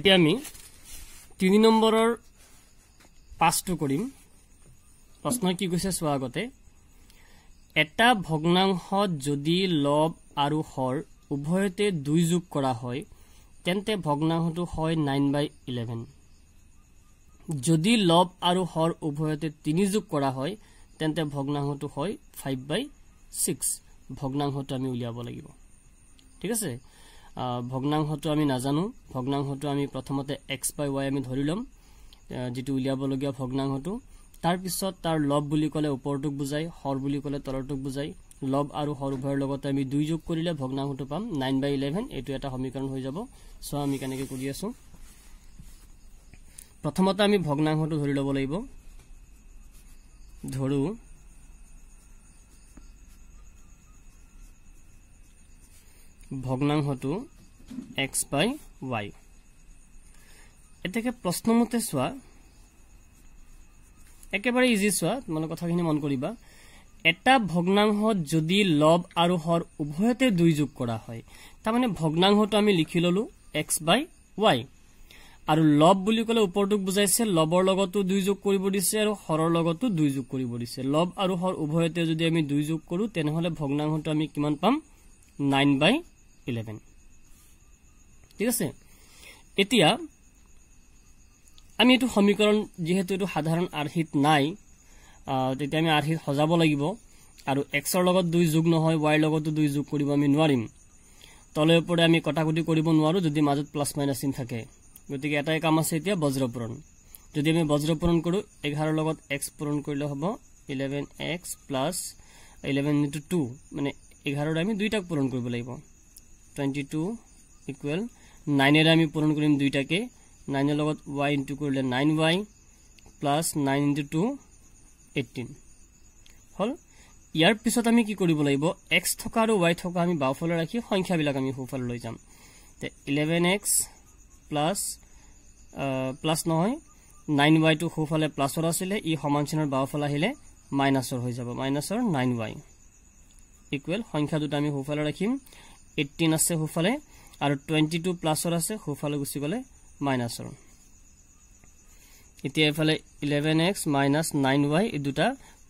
এতিয়া আমি তিনি নম্বৰৰ পাঁচটো কৰিম প্ৰশ্ন কি কৈছে চোৱা আগতে এটা ভগ্নাংশত যদি লব আৰু হৰ উভয়তে দুই যোগ কৰা হয় তেন্তে ভগ্নাংশটো হয় নাইন বাই ইলেভেন যদি লব আৰু হৰ উভয়তে তিনি যোগ কৰা হয় তেন্তে ভগ্নাংশটো হয় ফাইভ বাই ছিক্স ভগ্নাংশটো আমি উলিয়াব লাগিব ঠিক আছে ভগ্নাংশটো আমি নাজানো ভগ্নাংশটো আমি প্ৰথমতে এক্স বাই ৱাই আমি ধৰি ল'ম যিটো উলিয়াবলগীয়া ভগ্নাংশটো তাৰপিছত তাৰ লব বুলি ক'লে ওপৰটোক বুজাই হৰ বুলি ক'লে তলৰটোক বুজাই লব আৰু হৰ উভয়ৰ লগতে আমি দুই যোগ কৰিলে ভগ্নাংশটো পাম নাইন বাই ইলেভেন এইটো এটা সমীকৰণ হৈ যাব চ' আমি কেনেকৈ কৰি আছো প্ৰথমতে আমি ভগ্নাংশটো ধৰি ল'ব লাগিব ধৰোঁ ভগ্নাংশটো এক্স বাই ৱাই এতিয়া প্ৰশ্নমতে চোৱা একেবাৰে ইজি চোৱা তোমালোকে কথাখিনি মন কৰিবা এটা ভগ্নাংশত যদি লব আৰু হৰ উভয়তে দুই যোগ কৰা হয় তাৰমানে ভগ্নাংশটো আমি লিখি ললো এক্স বাই ৱাই আৰু লব বুলি ক'লে ওপৰটোক বুজাইছে লবৰ লগতো দুই যোগ কৰিব দিছে আৰু হৰৰ লগতো দুই যোগ কৰিব দিছে লব আৰু হৰ উভয়তে যদি আমি দুই যোগ কৰোঁ তেনেহলে ভগ্নাংশটো আমি কিমান পাম নাইন বাই ইলেভেন ঠিক আছে এতিয়া আমি এইটো সমীকৰণ যিহেতু এইটো সাধাৰণ আৰ্হিত নাই তেতিয়া আমি আৰ্হিত সজাব লাগিব আৰু এক্সৰ লগত দুই যোগ নহয় ৱাইৰ লগতো দুই যোগ কৰিব আমি নোৱাৰিম তলে ওপৰে আমি কটাকুটি কৰিব নোৱাৰোঁ যদি মাজত প্লাছ মাইনাছ চিন থাকে গতিকে এটাই কাম আছে এতিয়া বজ্ৰপূৰণ যদি আমি বজ্ৰপূৰণ কৰোঁ এঘাৰৰ লগত এক্স পূৰণ কৰিলে হ'ব eleven x plus eleven into two মানে এঘাৰৰে আমি দুইটাক পূৰণ কৰিব লাগিব 22 ইকুয়াল 9 এর আমি পূরণ করিম দুইটাকে 9 এর লগত y ইনটু করিলে 9y 9 2 18 হল ইয়ার পিছত আমি কি করিব লাগিব x থকা আৰু y থকা আমি বাওফালে ৰাখি সংখ্যা বিলাক আমি হুফাল লৈ যাম তে 11x প্লাস প্লাস নহয় 9y টো হুফালে প্লাসৰ আছিলে ই সমান চিহ্নৰ বাওফালে আহিলে মাইনাসৰ হৈ যাব মাইনাসৰ 9y ইকুয়াল সংখ্যা দুটা আমি হুফালে ৰাখিম এইটিন আছে সোঁফালে আৰু টুৱেণ্টি টু প্লাছৰ আছে সোঁফালে গুচি গ'লে মাইনাছৰ এতিয়া এইফালে eleven x minus nine y এই দুটা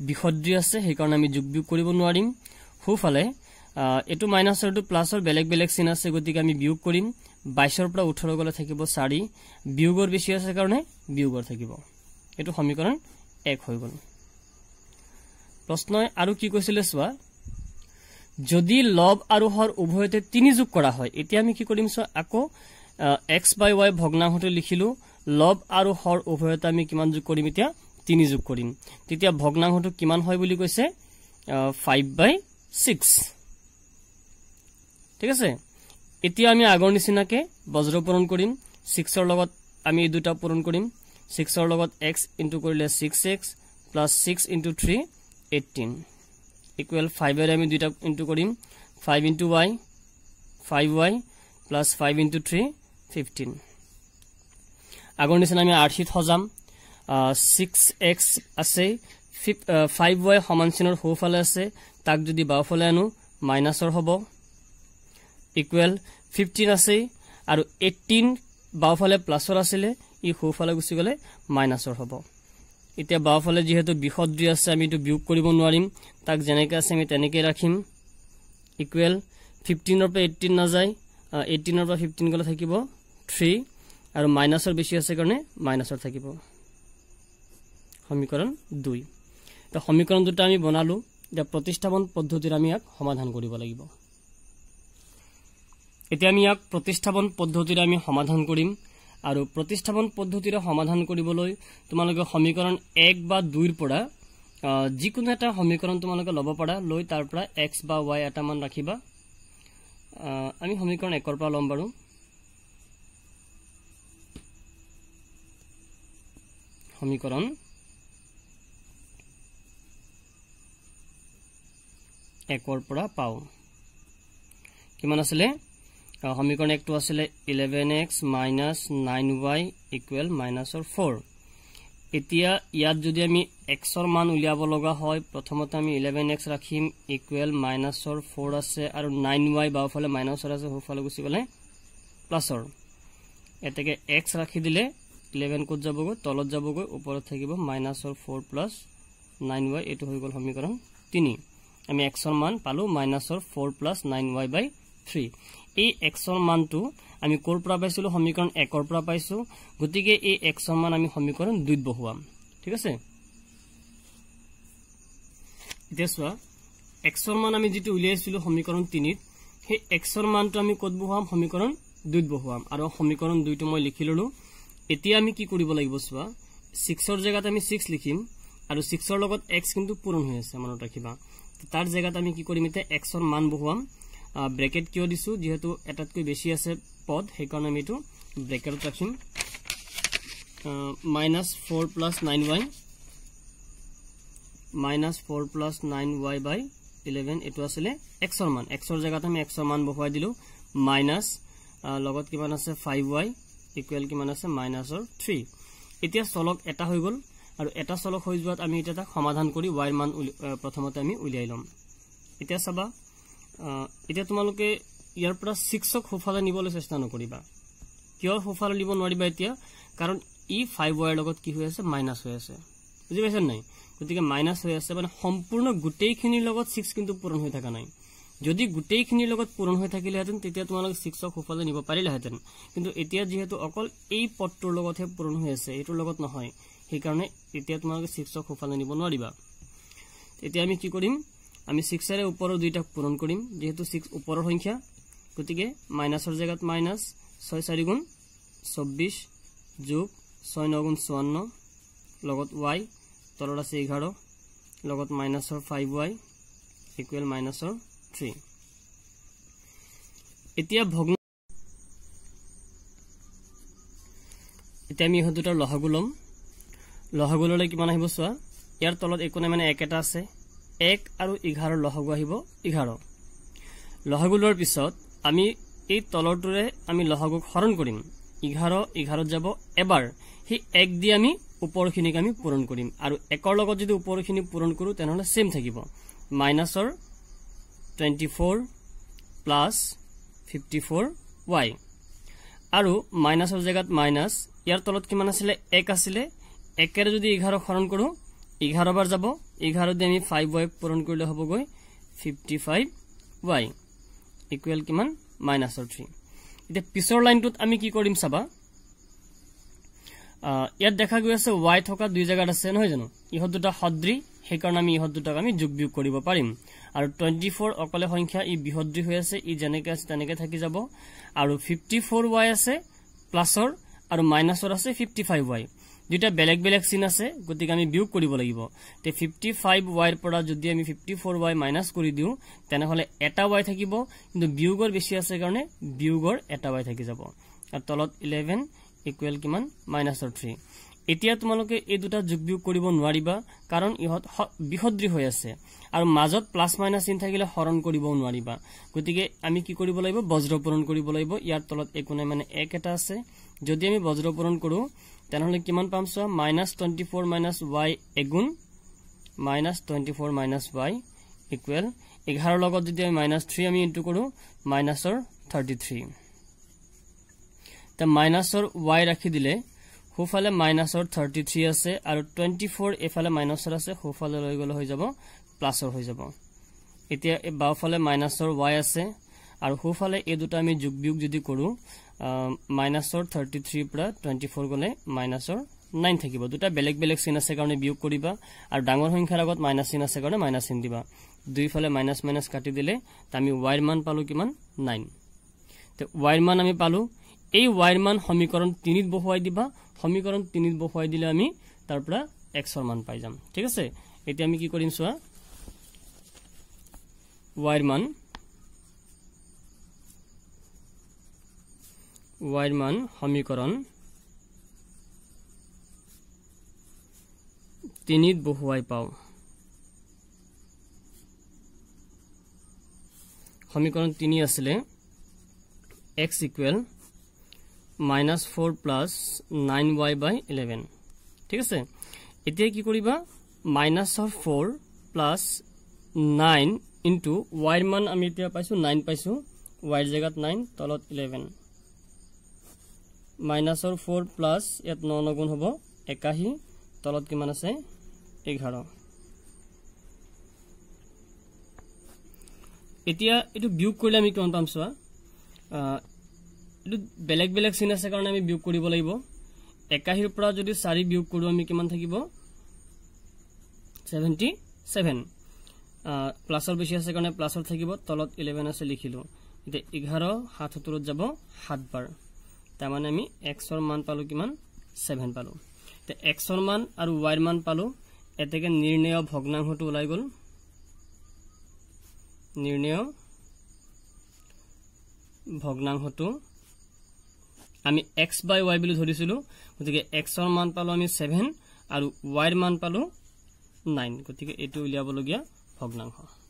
বিষদ্ৰি আছে সেইকাৰণে আমি যোগ বিয়োগ কৰিব নোৱাৰিম সোঁফালে এইটো মাইনাছৰ এইটো প্লাছৰ বেলেগ বেলেগ চিন আছে গতিকে আমি বিয়োগ কৰিম বাইছৰ পৰা ওঠৰ গ'লে থাকিব চাৰি বিয়োগৰ বেছি আছে কাৰণে বিয়োগৰ থাকিব এইটো সমীকৰণ এক হৈ গ'ল আৰু কি কৈছিলে যদি লব আৰু হৰ উভয়তে তিনি যোগ কৰা হয় এতিয়া আমি কি কৰিম চোৱা আকৌ এক্স বাই ৱাই ভগ্নাংশটো লিখিলো লব আৰু হৰ উভয়তে আমি কিমান যোগ কৰিম এতিয়া তিনি যোগ কৰিম তেতিয়া ভগ্নাংশটো কিমান হয় বুলি কৈছে ফাইভ বাই ছিক্স ঠিক আছে এতিয়া আমি আগৰ নিচিনাকে বজ্ৰ পূৰণ কৰিম ছিক্সৰ লগত আমি এই দুটা পূৰণ কৰিম ছিক্সৰ লগত এক্স ইণ্টু কৰিলে six x plus six into three eighteen equal ফাইভেরে আমি দুইটা ইন্টু করি five into y five y plus five into three fifteen আগর নিচিনা আমি আর শীত সজাম সিক্স এক্স আছে ফাইভ ওয়াই সমান চিহ্নর সোফালে আছে তাক যদি বাওফালে আনো মাইনাসর হব ইকুয়েল ফিফটিন আছে আর এইটিন বাওফালে প্লাসর আসলে ই সোফালে গুছি গেলে মাইনাসর হব এতিয়া বাওঁফালে যিহেতু বিষদ্ৰী আছে আমি এইটো বিয়োগ কৰিব নোৱাৰিম তাক যেনেকৈ আছে আমি তেনেকৈ ৰাখিম ইকুৱেল ফিফটিনৰ পৰা এইটিন নাযায় এইটিনৰ পৰা ফিফটিন গ'লে থাকিব থ্ৰী আৰু মাইনাছৰ বেছি আছে কাৰণে মাইনাছৰ থাকিব সমীকৰণ দুই এতিয়া সমীকৰণ দুটা আমি বনালোঁ এতিয়া প্ৰতিষ্ঠাপন পদ্ধতিৰে আমি ইয়াক সমাধান কৰিব লাগিব এতিয়া আমি ইয়াক প্ৰতিষ্ঠাপন পদ্ধতিৰে আমি সমাধান কৰিম আৰু প্ৰতিষ্ঠাপন পদ্ধতিৰে সমাধান কৰিবলৈ তোমালোকে সমীকৰণ এক বা দুইৰ পৰা যিকোনো এটা সমীকৰণ তোমালোকে ল'ব পাৰা লৈ তাৰ পৰা এক্স বা ৱাই এটামান ৰাখিবা আমি সমীকৰণ একৰ পৰা ল'ম বাৰু সমীকৰণ একৰ পৰা পাওঁ কিমান আছিলে আৰু সমীকৰণ একটো আছিলে eleven x minus nine y equal মাইনাছৰ ফ'ৰ এতিয়া ইয়াত যদি আমি এক্সৰ মান উলিয়াব লগা হয় প্ৰথমতে আমি ইলেভেন এক্স ৰাখিম ইকুৱেল মাইনাছৰ ফ'ৰ আছে আৰু নাইন ৱাই বাওঁফালে মাইনাছৰ আছে সোঁফালে গুচি গ'লে প্লাছৰ এতেকে এক্স ৰাখি দিলে ইলেভেন ক'ত যাবগৈ তলত যাবগৈ ওপৰত থাকিব মাইনাছৰ ফ'ৰ প্লাছ নাইন ৱাই এইটো হৈ গ'ল সমীকৰণ তিনি আমি এক্সৰ মান পালোঁ মাইনাছৰ four plus nine y by three এই এক্সৰ মানটো আমি ক'ৰ পৰা পাইছিলোঁ সমীকৰণ একৰ পৰা পাইছোঁ গতিকে এই এক্সৰ মান আমি সমীকৰণ দুইত বহুৱাম ঠিক আছে এতিয়া চোৱা এক্সৰ মান আমি যিটো উলিয়াইছিলোঁ সমীকৰণ তিনিত সেই এক্সৰ মানটো আমি ক'ত বহুৱাম সমীকৰণ দুইত বহুৱাম আৰু সমীকৰণ দুইটো মই লিখি ললোঁ এতিয়া আমি কি কৰিব লাগিব চোৱা ছিক্সৰ জেগাত আমি ছিক্স লিখিম আৰু ছিক্সৰ লগত এক্স কিন্তু পূৰণ হৈ আছে মনত ৰাখিবা তাৰ জেগাত আমি কি কৰিম এতিয়া এক্সৰ মান বহুৱাম ব্ৰেকেট কিয় দিছোঁ যিহেতু এটাতকৈ বেছি আছে পদ সেইকাৰণে আমি এইটো ব্ৰেকেটত ৰাখিম minus four plus nine y minus four plus nine y by eleven এইটো আছিলে এক্সৰ মান এক্সৰ জেগাত আমি এক্সৰ মান বহুৱাই দিলোঁ মাইনাছ লগত কিমান আছে ফাইভ ৱাই ইকুৱেল কিমান আছে মাইনাছৰ থ্ৰী এতিয়া চলক এটা হৈ গ'ল আৰু এটা চলক হৈ যোৱাত আমি এতিয়া তাক সমাধান কৰি ৱাইৰ মান প্ৰথমতে আমি উলিয়াই ল'ম এতিয়া চাবা এতিয়া তোমালোকে ইয়াৰ পৰা ছিক্সক সোঁফালে নিবলৈ চেষ্টা নকৰিবা কিয় সোঁফালে নিব নোৱাৰিবা এতিয়া কাৰণ ই ফাইভ ৱাইৰ লগত কি হৈ আছে মাইনাছ হৈ আছে বুজি পাইছে নাই গতিকে মাইনাছ হৈ আছে মানে সম্পূৰ্ণ গোটেইখিনিৰ লগত ছিক্স কিন্তু পূৰণ হৈ থকা নাই যদি গোটেইখিনিৰ লগত পূৰণ হৈ থাকিলেহেঁতেন তেতিয়া তোমালোকে ছিক্সক সোঁফালে নিব পাৰিলেহেঁতেন কিন্তু এতিয়া যিহেতু অকল এই পদটোৰ লগতহে পূৰণ হৈ আছে এইটোৰ লগত নহয় সেইকাৰণে এতিয়া তোমালোকে ছিক্সক সোঁফালে নিব নোৱাৰিবা এতিয়া আমি কি কৰিম আমি ছিক্সেৰে ওপৰৰ দুইটাক পূৰণ কৰিম যিহেতু ছিক্স ওপৰৰ সংখ্যা গতিকে মাইনাছৰ জেগাত মাইনাছ ছয় চাৰিগুণ চৌব্বিছ যোগ ছয় নগুণ চৌৱন্ন লগত ৱাই তলত আছে এঘাৰ লগত মাইনাছৰ ফাইভ ৱাই ইকুৱেল মাইনাছৰ থ্ৰী এতিয়া ভগ্ন এতিয়া আমি ইহঁত দুটাৰ লহাগু ল'ম লহাগু ল'লে কিমান আহিব চোৱা ইয়াৰ তলত একো নাই মানে একেটা আছে এক আৰু এঘাৰৰ লহগু আহিব এঘাৰ লহগু লোৱাৰ পিছত আমি এই তলৰটোৰে আমি লহগুক হৰণ কৰিম এঘাৰ এঘাৰত যাব এবাৰ সেই এক দি আমি ওপৰখিনিক আমি পূৰণ কৰিম আৰু একৰ লগত যদি ওপৰখিনি পূৰণ কৰোঁ তেনেহ'লে ছেম থাকিব মাইনাছৰ twenty four plus fifty four y আৰু মাইনাছৰ জেগাত মাইনাছ ইয়াৰ তলত কিমান আছিলে এক আছিলে একেৰে যদি এঘাৰক হৰণ কৰোঁ এঘাৰ বাৰ যাব এঘাৰত আমি ফাইভ ৱাইক পূৰণ কৰিলে হ'বগৈ ফিফটি ফাইভ ৱাই ইকুৱেল কিমান মাইনাছৰ থ্ৰী এতিয়া পিছৰ লাইনটোত আমি কি কৰিম চাবা ইয়াত দেখা গৈ আছে ৱাই থকা দুই জেগাত আছে নহয় জানো ইহঁত দুটা সদৃশ সেইকাৰণে আমি ইহঁত দুটাক আমি যোগ বিয়োগ কৰিব পাৰিম আৰু টুৱেণ্টি ফ'ৰ অকলে সংখ্যা ই বৃহদ্ৰী হৈ আছে ই যেনেকৈ আছে তেনেকৈ থাকি যাব আৰু ফিফটি ফ'ৰ ৱাই আছে প্লাছৰ আৰু মাইনাছৰ আছে ফিফটি ফাইভ ৱাই দুটা বেলেগ বেলেগ চিন আছে গতিকে আমি বিয়োগ কৰিব লাগিব ফিফটি ফাইভ ওয়াইৰ পৰা যদি আমি ফিফটি ফ'ৰ ৱাই মাইনাছ কৰি দিওঁ তেনেহ'লে এটা ৱাই থাকিব কিন্তু বিয়োগৰ বেছি আছে কাৰণে বিয়োগৰ এটা ৱাই থাকি যাব আৰু তলত ইলেভেন ইকুৱেল কিমান মাইনাছৰ থ্ৰী এতিয়া তোমালোকে এই দুটা যোগ বিয়োগ কৰিব নোৱাৰিবা কাৰণ ইহঁত বিসদৃ হৈ আছে আৰু মাজত প্লাছ মাইনাছ চিন থাকিলে হৰণ কৰিবও নোৱাৰিবা গতিকে আমি কি কৰিব লাগিব বজ্ৰপূৰণ কৰিব লাগিব ইয়াৰ তলত একো নাই মানে এক এটা আছে যদি আমি বজ্ৰপূৰণ কৰোঁ তেনেহ'লে কিমান পাম so minus twenty four minus y এগুণ twenty four minus y equal এঘাৰৰ লগত যদি আমি মাইনাস থ্ৰি আমি ইণ্টু কৰোঁ মাইনাছৰ থাৰ্টি থ্ৰী তা মাইনাসৰ ওয়াই ৰাখি দিলে সোফালে মাইনাছৰ থাৰ্টি থ্ৰী আছে আৰু টুৱেণ্টি ফ'ৰ এইফালে মাইনাছৰ আছে সোফালে গ'লে হৈ যাব প্লাছৰ হৈ যাব এতিয়া বাওফালে মাইনাছৰ ৱাই আছে আৰু সোফালে এই দুটা আমি যোগ বিয়োগ যদি কৰো মাইনাছৰ থাৰ্টি থ্ৰীৰ পৰা টুৱেণ্টি ফ'ৰ গ'লে মাইনাছৰ নাইন থাকিব দুটা বেলেগ বেলেগ চিন আছে কাৰণে বিয়োগ কৰিবা আৰু ডাঙৰ সংখ্যাৰ আগত মাইনাছ চিন আছে কাৰণে মাইনাছ চিন দিবা দুইফালে মাইনাছ মাইনাছ কাটি দিলে আমি ৱাইৰ মান পালোঁ কিমান নাইন ৱাইৰ মান আমি পালোঁ এই ৱাইৰ মান সমীকৰণ তিনিত বহুৱাই দিবা সমীকৰণ তিনিত বহুৱাই দিলে আমি তাৰ পৰা এক্সৰ মান পাই যাম ঠিক আছে এতিয়া আমি কি কৰিম চোৱা ৱাইৰ ওয়াইরম্যান সমীকরণ তিনিত বহুয়াই পাও সমীকরণ তিনি আসলে x equal minus four plus nine y by eleven ঠিক আছে এটাই কি করবা minus four plus nine into ওয়াইরম্যান আমি এটা পাইছো নাইন পাইছো ওয়াইর জায়গা নাইন তলত ইলেভেন মাইনাছৰ ফ'ৰ প্লাছ ইয়াত ন নগুণ হ'ব একাশী তলত কিমান আছে এঘাৰ এতিয়া এইটো বিয়োগ কৰিলে আমি কিমান পাম চোৱা এইটো বেলেগ বেলেগ চিন আছে কাৰণে আমি বিয়োগ কৰিব লাগিব একাশীৰ পৰা যদি চাৰি বিয়োগ কৰোঁ আমি কিমান থাকিব ছেভেণ্টি ছেভেন প্লাছৰ বেছি আছে কাৰণে প্লাছত থাকিব তলত ইলেভেন আছে লিখিলোঁ এতিয়া এঘাৰ সাত সত্তৰত যাব সাতবাৰ তাৰমানে আমি এক্সৰ মান পালোঁ কিমান ছেভেন পালোঁ এক্সৰ মান আৰু ৱাইৰ মান পালোঁ এতেকে নিৰ্ণয় ভগ্নাংশটো ওলাই গ'ল নিৰ্ণয় ভগ্নাংশটো আমি এক্স বাই ৱাই বুলি ধৰিছিলোঁ গতিকে এক্সৰ মান পালোঁ আমি ছেভেন আৰু ৱাইৰ মান পালোঁ নাইন গতিকে এইটো উলিয়াবলগীয়া ভগ্নাংশ